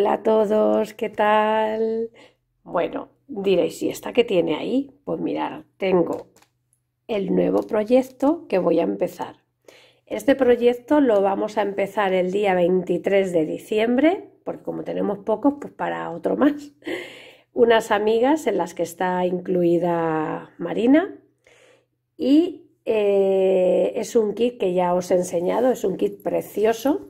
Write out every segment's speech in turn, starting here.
Hola a todos, ¿qué tal? Bueno, diréis, ¿y esta que tiene ahí? Pues mirar, tengo el nuevo proyecto que voy a empezar. Este proyecto lo vamos a empezar el día 23 de diciembre, porque como tenemos pocos, pues para otro más. Unas amigas en las que está incluida Marina y eh, es un kit que ya os he enseñado, es un kit precioso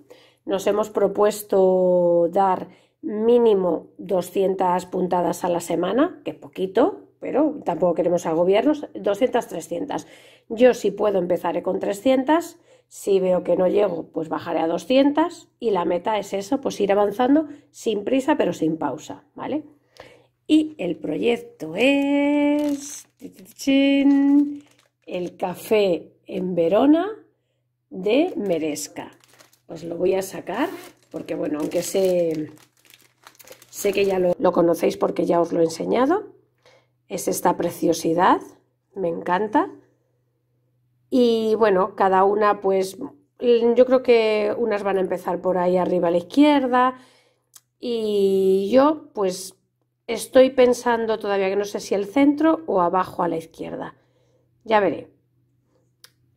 nos hemos propuesto dar mínimo 200 puntadas a la semana, que es poquito, pero tampoco queremos agobiarnos, 200, 300. Yo si puedo empezaré con 300, si veo que no llego, pues bajaré a 200 y la meta es eso, pues ir avanzando sin prisa pero sin pausa, ¿vale? Y el proyecto es el café en Verona de Merezca os pues lo voy a sacar porque bueno, aunque sé, sé que ya lo, conocéis porque ya os lo he enseñado, es esta preciosidad, me encanta. Y bueno, cada una pues yo creo que unas van a empezar por ahí arriba a la izquierda y yo pues estoy pensando todavía que no sé si el centro o abajo a la izquierda. Ya veré.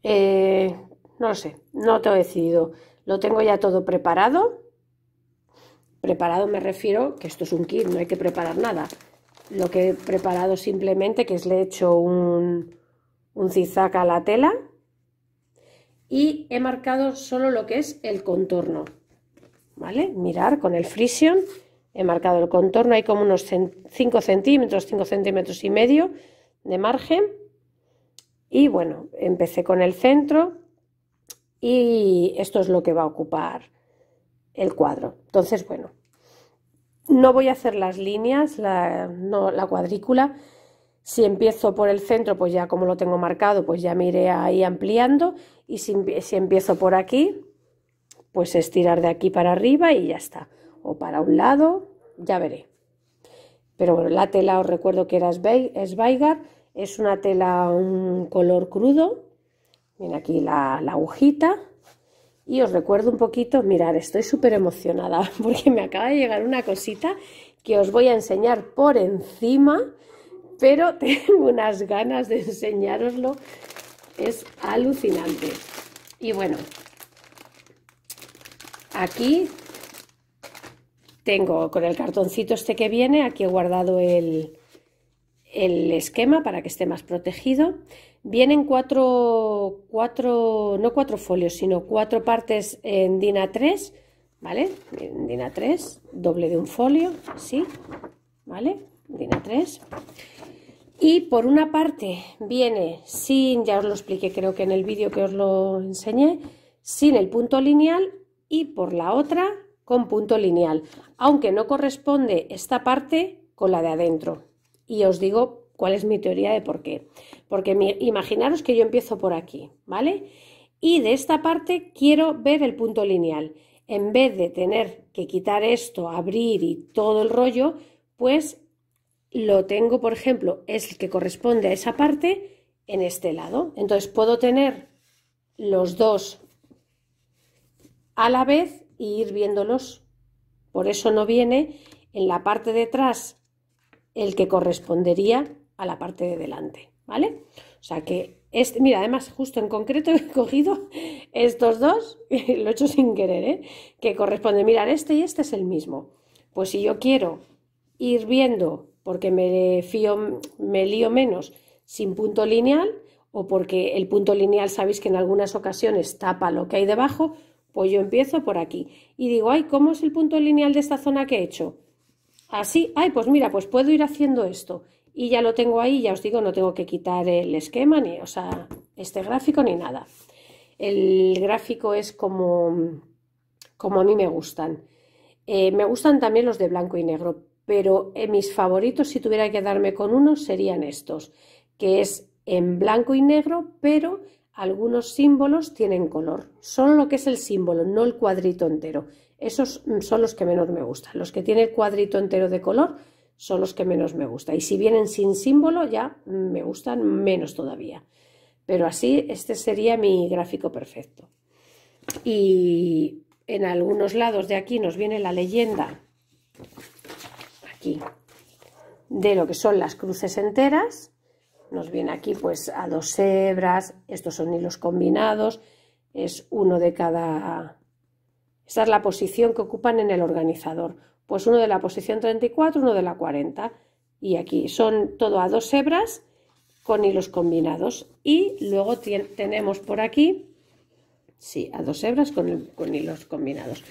Eh, no lo sé, no te he decidido. Lo tengo ya todo preparado. Preparado me refiero que esto es un kit, no hay que preparar nada. Lo que he preparado simplemente que es le he hecho un, un zigzag a la tela y he marcado solo lo que es el contorno. ¿Vale? Mirar con el frision he marcado el contorno, hay como unos 5 centímetros, 5 centímetros y medio de margen. Y bueno, empecé con el centro, y esto es lo que va a ocupar el cuadro. Entonces, bueno, no voy a hacer las líneas, la, no, la cuadrícula. Si empiezo por el centro, pues ya como lo tengo marcado, pues ya me iré ahí ampliando. Y si, empiezo por aquí, pues estirar de aquí para arriba y ya está. O para un lado, ya veré. Pero bueno, la tela os recuerdo que era Sveigar, es una tela un color crudo aquí la, agujita. Y os recuerdo un poquito, mirad, estoy súper emocionada porque me acaba de llegar una cosita que os voy a enseñar por encima, pero tengo unas ganas de enseñároslo. Es alucinante. Y bueno, aquí tengo con el cartoncito este que viene, aquí he guardado el, el esquema para que esté más protegido. Vienen cuatro, cuatro, no cuatro folios, sino cuatro partes en Dina 3 ¿vale? En 3 doble de un folio, sí, ¿vale? DINA 3 Y por una parte viene sin, ya os lo expliqué creo que en el vídeo que os lo enseñé, sin el punto lineal y por la otra con punto lineal, aunque no corresponde esta parte con la de adentro. Y os digo cuál es mi teoría de por qué. Porque imaginaros que yo empiezo por aquí, ¿vale? Y de esta parte quiero ver el punto lineal. En vez de tener que quitar esto, abrir y todo el rollo, pues lo tengo, por ejemplo, es el que corresponde a esa parte en este lado. Entonces puedo tener los dos a la vez y ir viéndolos. Por eso no viene en la parte de atrás el que correspondería la parte de delante, ¿vale? O sea que, este, mira, además justo en concreto he cogido estos dos, lo he hecho sin querer, ¿eh? que corresponde, mirar este y este es el mismo. Pues si yo quiero ir viendo porque me, fío, me lío menos sin punto lineal o porque el punto lineal sabéis que en algunas ocasiones tapa lo que hay debajo, pues yo empiezo por aquí y digo, ay, ¿cómo es el punto lineal de esta zona que he hecho? Así, ay, pues mira, pues puedo ir haciendo esto y ya lo tengo ahí, ya os digo, no tengo que quitar el esquema, ni, o sea, este gráfico ni nada. El gráfico es como, como a mí me gustan. Eh, me gustan también los de blanco y negro, pero eh, mis favoritos, si tuviera que darme con uno, serían estos, que es en blanco y negro, pero algunos símbolos tienen color. Solo lo que es el símbolo, no el cuadrito entero. Esos mm, son los que menos me gustan. Los que tienen el cuadrito entero de color, son los que menos me gusta. Y si vienen sin símbolo, ya me gustan menos todavía. Pero así, este sería mi gráfico perfecto. Y en algunos lados de aquí nos viene la leyenda, aquí, de lo que son las cruces enteras. Nos viene aquí pues a dos hebras, estos son hilos combinados, es uno de cada... Esa es la posición que ocupan en el organizador. Pues uno de la posición 34, uno de la 40. Y aquí son todo a dos hebras con hilos combinados. Y luego tenemos por aquí, sí, a dos hebras con, hilos combinados.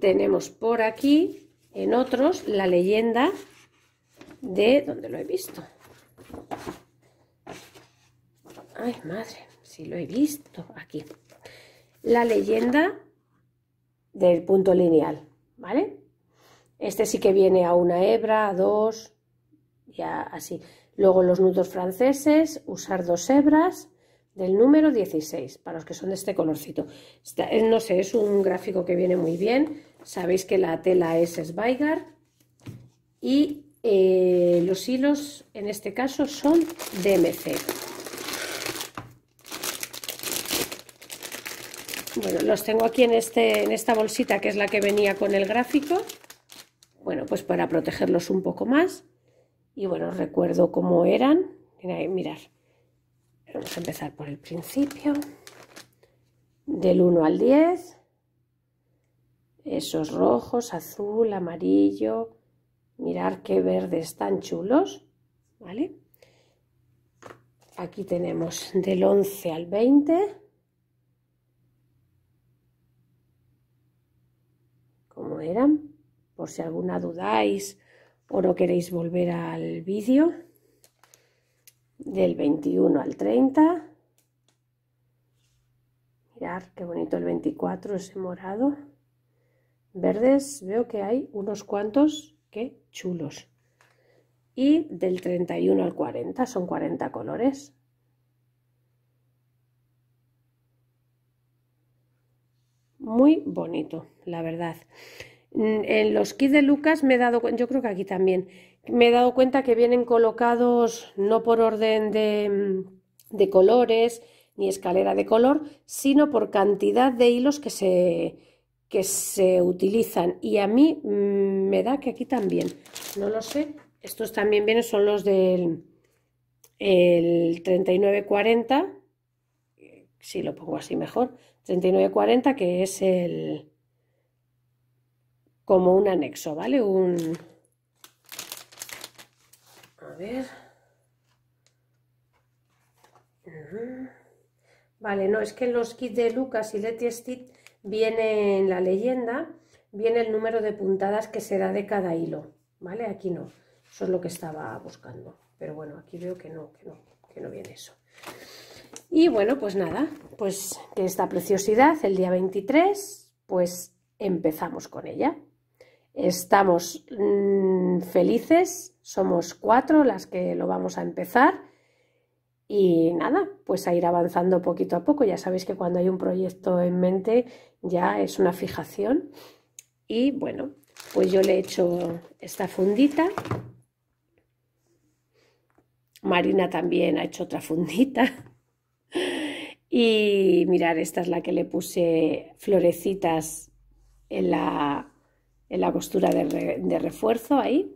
Tenemos por aquí, en otros, la leyenda de donde lo he visto. Ay, madre, si lo he visto aquí. La leyenda del punto lineal, ¿vale? Este sí que viene a una hebra, a dos, ya así. Luego los nudos franceses, usar dos hebras del número 16, para los que son de este colorcito. Eh, no sé, es un gráfico que viene muy bien. Sabéis que la tela es Sveigar y eh, los hilos en este caso son DMC. Bueno, los tengo aquí en, este, en esta bolsita que es la que venía con el gráfico. Bueno, pues para protegerlos un poco más. Y bueno, recuerdo cómo eran. Mirad, vamos a empezar por el principio. Del 1 al 10. Esos rojos, azul, amarillo. Mirar qué verdes tan chulos. ¿Vale? Aquí tenemos del 11 al 20. cómo eran por si alguna dudáis o no queréis volver al vídeo del 21 al 30 mirad qué bonito el 24 ese morado verdes veo que hay unos cuantos que chulos y del 31 al 40 son 40 colores muy bonito la verdad Mm, en los kits de Lucas me he dado yo creo que aquí también, me he dado cuenta que vienen colocados no por orden mm, de, colores ni escalera de color, sino por cantidad de hilos que se, que se utilizan. Y a mí mm, me da que aquí también, no lo sé, estos también vienen, son los del el 3940, eh, si lo pongo así mejor, 3940 que es el como un anexo, ¿vale? Un... A ver... Vale, no, es que en los kits de Lucas y Letty Stit viene en la leyenda, viene el número de puntadas que se da de cada hilo, ¿vale? Aquí no, eso es lo que estaba buscando, pero bueno, aquí veo que no, que no, que no viene eso. Y bueno, pues nada, pues que esta preciosidad, el día 23, pues empezamos con ella. Estamos mm, felices, somos cuatro las que lo vamos a empezar y nada, pues a ir avanzando poquito a poco. Ya sabéis que cuando hay un proyecto en mente ya es una fijación y bueno, pues yo le he hecho esta fundita. Marina también ha hecho otra fundita. Y mirar, esta es la que le puse florecitas en la en la costura de, refuerzo ahí.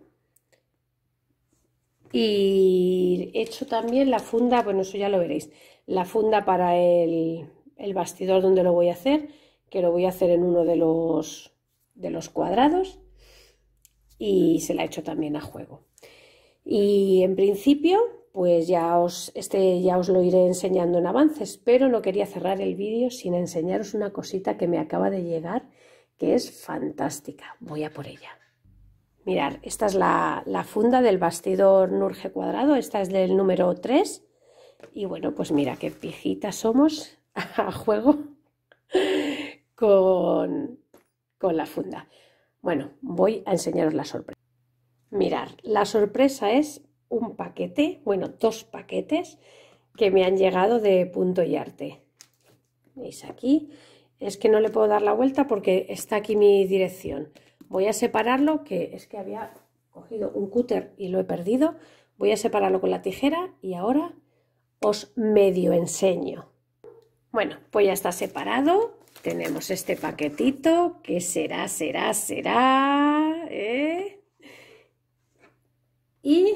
Y he hecho también la funda, bueno, eso ya lo veréis, la funda para el, el bastidor donde lo voy a hacer, que lo voy a hacer en uno de los, de los cuadrados y se la he hecho también a juego. Y en principio, pues ya os, este ya os lo iré enseñando en avances, pero no quería cerrar el vídeo sin enseñaros una cosita que me acaba de llegar que es fantástica. Voy a por ella. Mirad, esta es la, la, funda del bastidor Nurge Cuadrado, esta es del número 3. Y bueno, pues mira qué pijitas somos a juego con, con la funda. Bueno, voy a enseñaros la sorpresa. Mirad, la sorpresa es un paquete, bueno, dos paquetes que me han llegado de Punto y Arte. Veis aquí, es que no le puedo dar la vuelta porque está aquí mi dirección. Voy a separarlo, que es que había cogido un cúter y lo he perdido. Voy a separarlo con la tijera y ahora os medio enseño. Bueno, pues ya está separado. Tenemos este paquetito que será, será, será. ¿eh? Y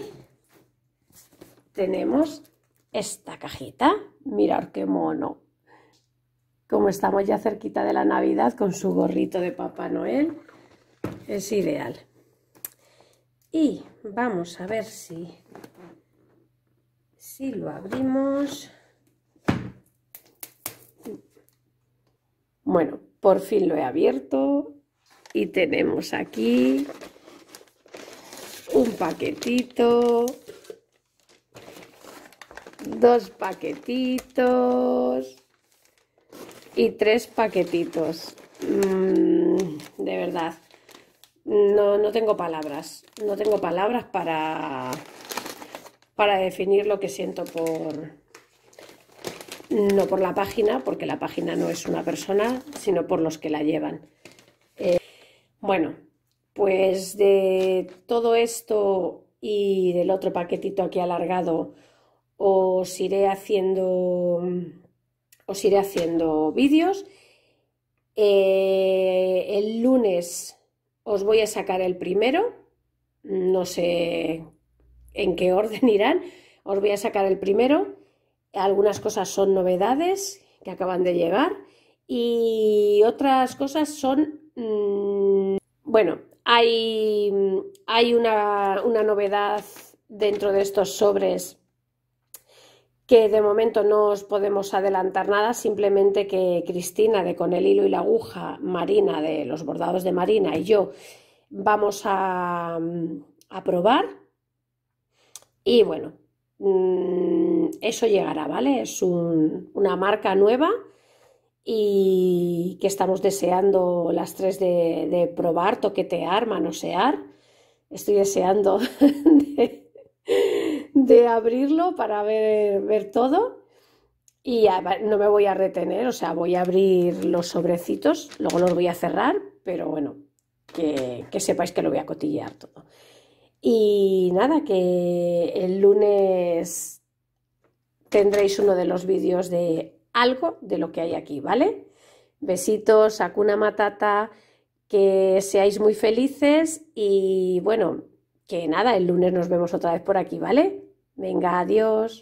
tenemos esta cajita. Mirad qué mono como estamos ya cerquita de la Navidad con su gorrito de Papá Noel, es ideal. Y vamos a ver si, si lo abrimos. Bueno, por fin lo he abierto y tenemos aquí un paquetito, dos paquetitos, y tres paquetitos. Mm, de verdad, no, no tengo palabras, no tengo palabras para, para definir lo que siento por, no por la página, porque la página no es una persona, sino por los que la llevan. Eh, bueno, pues de todo esto y del otro paquetito aquí alargado os iré haciendo os iré haciendo vídeos. Eh, el lunes os voy a sacar el primero, no sé en qué orden irán, os voy a sacar el primero. Algunas cosas son novedades que acaban de llegar y otras cosas son, mm, bueno, hay, hay una, una novedad dentro de estos sobres que de momento no os podemos adelantar nada, simplemente que Cristina de Con el Hilo y la Aguja, Marina de los Bordados de Marina y yo vamos a, mm, probar. Y bueno, mm, eso llegará, ¿vale? Es una marca nueva y que estamos deseando las tres de, de probar, toquetear, manosear. Estoy deseando de de abrirlo para ver, todo. Y no me voy a retener, o sea, voy a abrir los sobrecitos, luego los voy a cerrar, pero bueno, que, sepáis que lo voy a cotillear todo. Y nada, que el lunes tendréis uno de los vídeos de algo de lo que hay aquí, ¿vale? Besitos, una Matata, que seáis muy felices y bueno, que nada, el lunes nos vemos otra vez por aquí, ¿vale? Venga, adiós.